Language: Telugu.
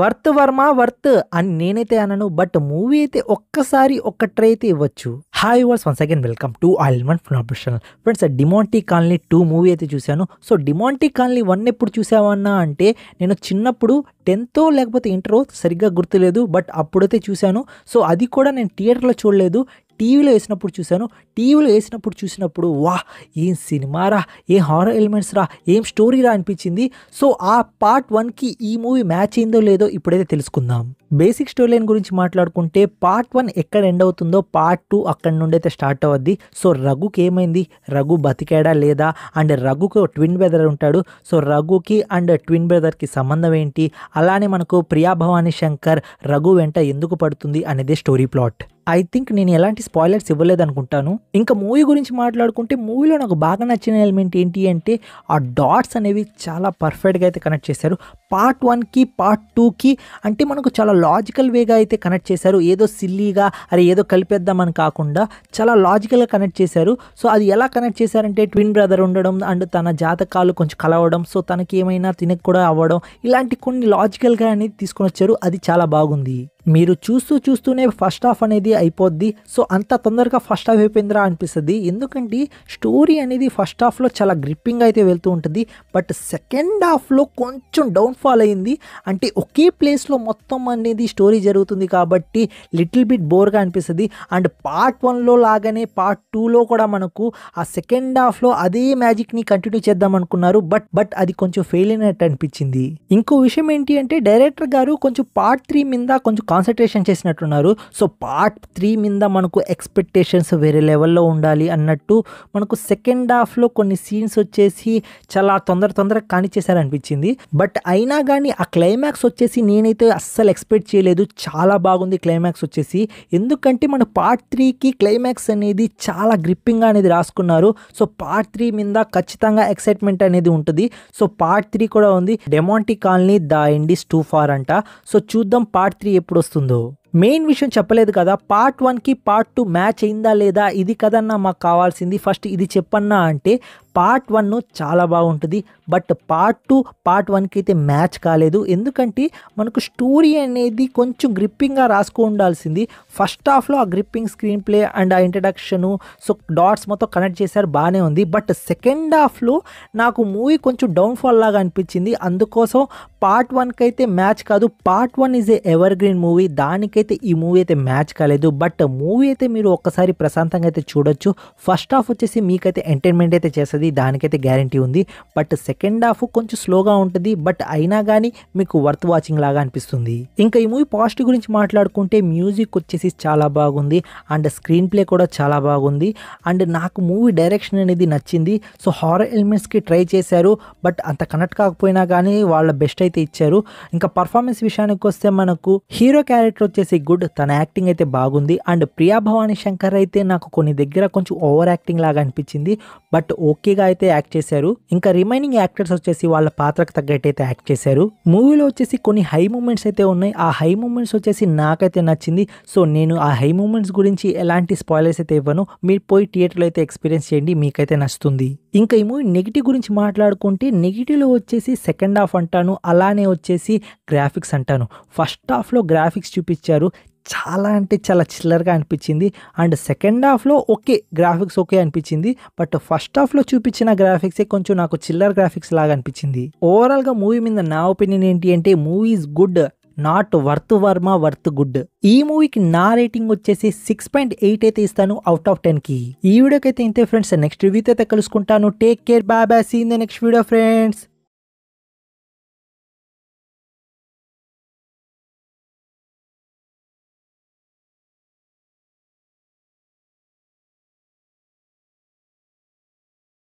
వర్త్ వర్మ వర్త్ అని నేనైతే అనను బట్ మూవీ అయితే ఒక్కసారి ఒక్క ట్రై అయితే ఇవ్వచ్చు హాయ్ వర్స్ వన్స్ అగైన్ వెల్కమ్ టు ఆయిల్ వన్ professional friends Demonte colony two movie అయితే చూశాను సో డిమాంటీ కాలనీ వన్ ఎప్పుడు చూసావన్నా అంటే నేను చిన్నప్పుడు టెన్తో లేకపోతే ఇంటర్ సరిగ్గా గుర్తులేదు బట్ అప్పుడైతే చూశాను సో అది కూడా నేను థియేటర్లో చూడలేదు టీవీలో వేసినప్పుడు చూశాను టీవీలో వేసినప్పుడు చూసినప్పుడు వా ఏం సినిమారా ఏం హారర్ ఎలిమెంట్స్ రా ఏం స్టోరీ రా అనిపించింది సో ఆ పార్ట్ వన్కి ఈ మూవీ మ్యాచ్ అయిందో లేదో ఇప్పుడైతే తెలుసుకుందాం బేసిక్ స్టోరీ లైన్ గురించి మాట్లాడుకుంటే పార్ట్ వన్ ఎక్కడ ఎండ్ అవుతుందో పార్ట్ టూ అక్కడి నుండి అయితే స్టార్ట్ అవుద్ది సో రఘుకి ఏమైంది రఘు బతికాడా లేదా అండ్ రఘుకు ట్విన్ బ్రదర్ ఉంటాడు సో రఘుకి అండ్ ట్విన్ బ్రదర్కి సంబంధం ఏంటి అలానే మనకు ప్రియా భవానీ శంకర్ రఘు వెంట ఎందుకు పడుతుంది అనేది స్టోరీ ప్లాట్ ఐ థింక్ నేను ఎలాంటి స్పాయిలర్స్ ఇవ్వలేదు అనుకుంటాను ఇంకా మూవీ గురించి మాట్లాడుకుంటే మూవీలో నాకు బాగా నచ్చిన ఎలిమెంట్ ఏంటి అంటే ఆ డాట్స్ అనేవి చాలా పర్ఫెక్ట్గా అయితే కనెక్ట్ చేశారు పార్ట్ వన్కి పార్ట్ టూకి అంటే మనకు చాలా లాజికల్ వేగా అయితే కనెక్ట్ చేశారు ఏదో సిల్లీగా అరే ఏదో కలిపేద్దామని కాకుండా చాలా లాజికల్గా కనెక్ట్ చేశారు సో అది ఎలా కనెక్ట్ చేశారంటే ట్విన్ బ్రదర్ ఉండడం అండ్ తన జాతకాలు కొంచెం కలవడం సో తనకి ఏమైనా తినకు కూడా అవ్వడం ఇలాంటి కొన్ని లాజికల్గా అనేది తీసుకొని వచ్చారు అది చాలా బాగుంది మీరు చూస్తూ చూస్తూనే ఫస్ట్ హాఫ్ అనేది అయిపోద్ది సో అంత తొందరగా ఫస్ట్ హాఫ్ అయిపోయిందిరా అనిపిస్తుంది ఎందుకంటే స్టోరీ అనేది ఫస్ట్ హాఫ్లో చాలా గ్రిప్పింగ్ అయితే వెళ్తూ ఉంటుంది బట్ సెకండ్ హాఫ్లో కొంచెం డౌన్ఫాల్ అయింది అంటే ఒకే ప్లేస్లో మొత్తం అనేది స్టోరీ జరుగుతుంది కాబట్టి లిటిల్ బిట్ బోర్గా అనిపిస్తుంది అండ్ పార్ట్ వన్లో లాగానే పార్ట్ టూలో కూడా మనకు ఆ సెకండ్ హాఫ్లో అదే మ్యాజిక్ని కంటిన్యూ చేద్దాం అనుకున్నారు బట్ బట్ అది కొంచెం ఫెయిల్ అయినట్టు అనిపించింది ఇంకో విషయం ఏంటి అంటే డైరెక్టర్ గారు కొంచెం పార్ట్ త్రీ మీద కొంచెం కాన్సన్ట్రేషన్ చేసినట్టున్నారు సో పార్ట్ త్రీ మీద మనకు ఎక్స్పెక్టేషన్స్ వేరే లెవెల్లో ఉండాలి అన్నట్టు మనకు సెకండ్ హాఫ్లో కొన్ని సీన్స్ వచ్చేసి చాలా తొందర తొందరగా కానిచ్చేసారనిపించింది బట్ అయినా కానీ ఆ క్లైమాక్స్ వచ్చేసి నేనైతే అస్సలు ఎక్స్పెక్ట్ చేయలేదు చాలా బాగుంది క్లైమాక్స్ వచ్చేసి ఎందుకంటే మన పార్ట్ త్రీకి క్లైమాక్స్ అనేది చాలా గ్రిప్పింగ్గా అనేది రాసుకున్నారు సో పార్ట్ త్రీ మీద ఖచ్చితంగా ఎక్సైట్మెంట్ అనేది ఉంటుంది సో పార్ట్ త్రీ కూడా ఉంది Demonte colony the end is too far అంట సో చూద్దాం పార్ట్ త్రీ ఎప్పుడు వస్తుందో మెయిన్ విషయం చెప్పలేదు కదా పార్ట్ వన్కి పార్ట్ టూ మ్యాచ్ అయిందా లేదా ఇది కదన్నా మాకు కావాల్సింది ఫస్ట్ ఇది చెప్పన్నా అంటే పార్ట్ వన్ చాలా బాగుంటుంది బట్ పార్ట్ టూ పార్ట్ వన్కి అయితే మ్యాచ్ కాలేదు ఎందుకంటే మనకు స్టోరీ అనేది కొంచెం గ్రిప్పింగ్గా రాసుకో ఉండాల్సింది ఫస్ట్ హాఫ్లో ఆ గ్రిప్పింగ్ స్క్రీన్ ప్లే అండ్ ఆ ఇంట్రడక్షను సో డాట్స్ మొత్తం కనెక్ట్ చేశారు బాగానే ఉంది బట్ సెకండ్ హాఫ్లో నాకు మూవీ కొంచెం డౌన్ఫాల్ లాగా అనిపించింది అందుకోసం పార్ట్ వన్కి అయితే మ్యాచ్ కాదు part one is a evergreen movie దానికైతే అయితే ఈ మూవీ అయితే మ్యాచ్ కాలేదు బట్ మూవీ అయితే మీరు ఒక్కసారి ప్రశాంతంగా అయితే చూడొచ్చు ఫస్ట్ హాఫ్ వచ్చేసి మీకైతే ఎంటర్టైన్మెంట్ అయితే చేస్తుంది దానికైతే గ్యారంటీ ఉంది బట్ సెకండ్ హాఫ్ కొంచెం స్లోగా ఉంటుంది బట్ అయినా కానీ మీకు వర్త్ వాచింగ్ లాగా అనిపిస్తుంది ఇంకా ఈ మూవీ పాస్ట్ గురించి మాట్లాడుకుంటే మ్యూజిక్ వచ్చేసి చాలా బాగుంది అండ్ స్క్రీన్ ప్లే కూడా చాలా బాగుంది అండ్ నాకు మూవీ డైరెక్షన్ అనేది నచ్చింది సో హారర్ ఎలిమెంట్స్కి ట్రై చేశారు బట్ అంత కనెక్ట్ కాకపోయినా కానీ వాళ్ళ బెస్ట్ అయితే ఇచ్చారు ఇంకా పర్ఫార్మెన్స్ విషయానికి వస్తే మనకు హీరో క్యారెక్టర్ వచ్చేసి వెరీ గుడ్ తన యాక్టింగ్ అయితే బాగుంది అండ్ ప్రియా భవానీ శంకర్ అయితే నాకు కొన్ని దగ్గర కొంచెం ఓవర్ యాక్టింగ్ లాగా అనిపించింది బట్ ఓకేగా అయితే యాక్ట్ చేశారు ఇంకా రిమైనింగ్ యాక్టర్స్ వచ్చేసి వాళ్ళ పాత్రకు తగ్గట్టు అయితే యాక్ట్ చేశారు మూవీలో వచ్చేసి కొన్ని హై మూమెంట్స్ అయితే ఉన్నాయి ఆ హై మూమెంట్స్ వచ్చేసి నాకైతే నచ్చింది సో నేను ఆ హై మూమెంట్స్ గురించి ఎలాంటి స్పాయిలర్స్ అయితే ఇవ్వను మీరు పోయి థియేటర్లో అయితే ఎక్స్పీరియన్స్ చేయండి మీకైతే నచ్చుతుంది ఇంకా ఈ మూవీ నెగిటివ్ గురించి మాట్లాడుకుంటే నెగిటివ్లో వచ్చేసి సెకండ్ హాఫ్ అంటాను అలానే వచ్చేసి గ్రాఫిక్స్ అంటాను ఫస్ట్ హాఫ్లో గ్రాఫిక్స్ చూపించారు చేశారు చాలా అంటే చాలా చిల్లరగా అనిపించింది అండ్ సెకండ్ హాఫ్లో ఓకే గ్రాఫిక్స్ ఓకే అనిపించింది బట్ ఫస్ట్ హాఫ్లో చూపించిన గ్రాఫిక్సే కొంచెం నాకు చిల్లర గ్రాఫిక్స్ లాగా అనిపించింది ఓవరాల్గా మూవీ మీద నా ఒపీనియన్ ఏంటి అంటే మూవీ గుడ్ నాట్ వర్త్ వర్మ వర్త్ గుడ్ ఈ మూవీకి నా రేటింగ్ వచ్చేసి సిక్స్ పాయింట్ ఎయిట్ అయితే ఇస్తాను అవుట్ ఆఫ్ టెన్ కి ఈ వీడియోకి అయితే ఇంతే ఫ్రెండ్స్ నెక్స్ట్ రివ్యూ అయితే కలుసుకుంటాను టేక్ కేర్ బాబా see in the next video friends